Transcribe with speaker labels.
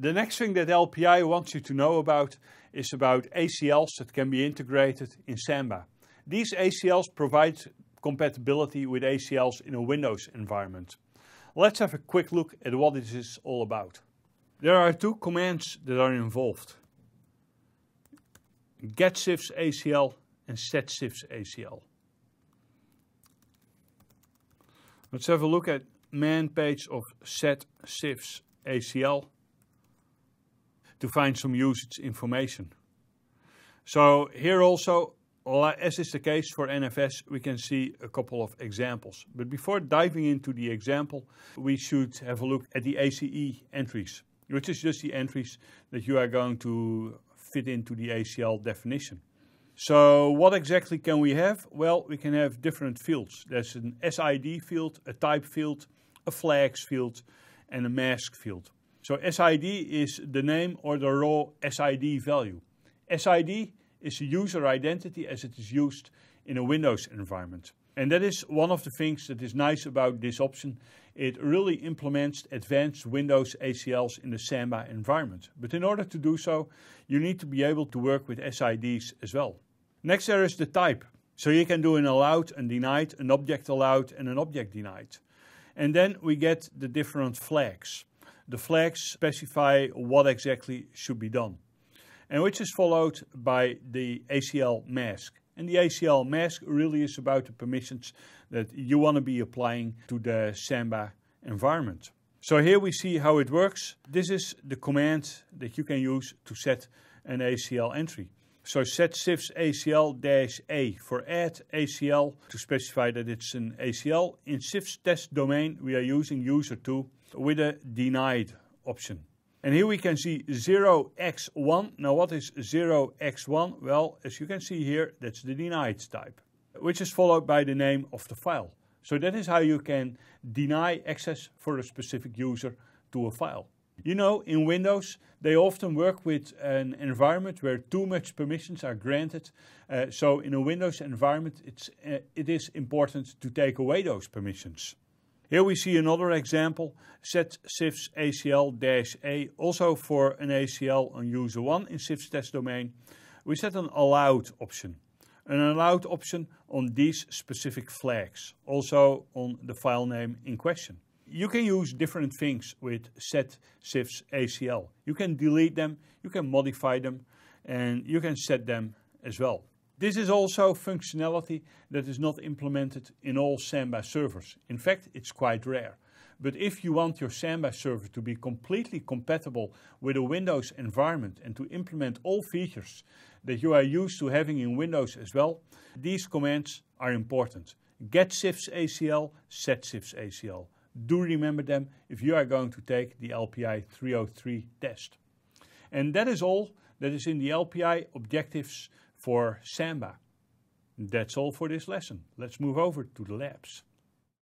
Speaker 1: the next thing that LPI wants you to know about is about ACLs that can be integrated in Samba. These ACLs provide compatibility with ACLs in a Windows environment. Let's have a quick look at what this is all about. There are two commands that are involved. GetSifs ACL and SetSifs ACL. Let's have a look at man page of SetSifs ACL to find some usage information. So here also, as is the case for NFS, we can see a couple of examples. But before diving into the example, we should have a look at the ACE entries, which is just the entries that you are going to fit into the ACL definition. So what exactly can we have? Well, we can have different fields. There's an SID field, a type field, a flags field, and a mask field. So SID is the name or the raw SID value. SID is the user identity as it is used in a Windows environment. And that is one of the things that is nice about this option. It really implements advanced Windows ACLs in the Samba environment. But in order to do so, you need to be able to work with SIDs as well. Next there is the type. So you can do an allowed, and denied, an object allowed, and an object denied. And then we get the different flags the flags specify what exactly should be done, and which is followed by the ACL mask. And the ACL mask really is about the permissions that you want to be applying to the Samba environment. So here we see how it works. This is the command that you can use to set an ACL entry. So set sifs ACL-A for add ACL to specify that it's an ACL. In sifs test domain, we are using user2 with a denied option. And here we can see 0x1. Now what is 0x1? Well, as you can see here, that's the denied type, which is followed by the name of the file. So that is how you can deny access for a specific user to a file. You know, in Windows, they often work with an environment where too much permissions are granted. Uh, so in a Windows environment, it's, uh, it is important to take away those permissions. Here we see another example, set SIFS ACL-A, also for an ACL on user 1 in SIFS test domain. We set an allowed option. An allowed option on these specific flags, also on the file name in question. You can use different things with set SIFS ACL. You can delete them, you can modify them, and you can set them as well. This is also functionality that is not implemented in all Samba servers. In fact, it's quite rare. But if you want your Samba server to be completely compatible with a Windows environment and to implement all features that you are used to having in Windows as well, these commands are important. Get SIFS ACL, set SIFS ACL. Do remember them if you are going to take the LPI 303 test. And that is all that is in the LPI objectives for Samba. That's all for this lesson. Let's move over to the labs.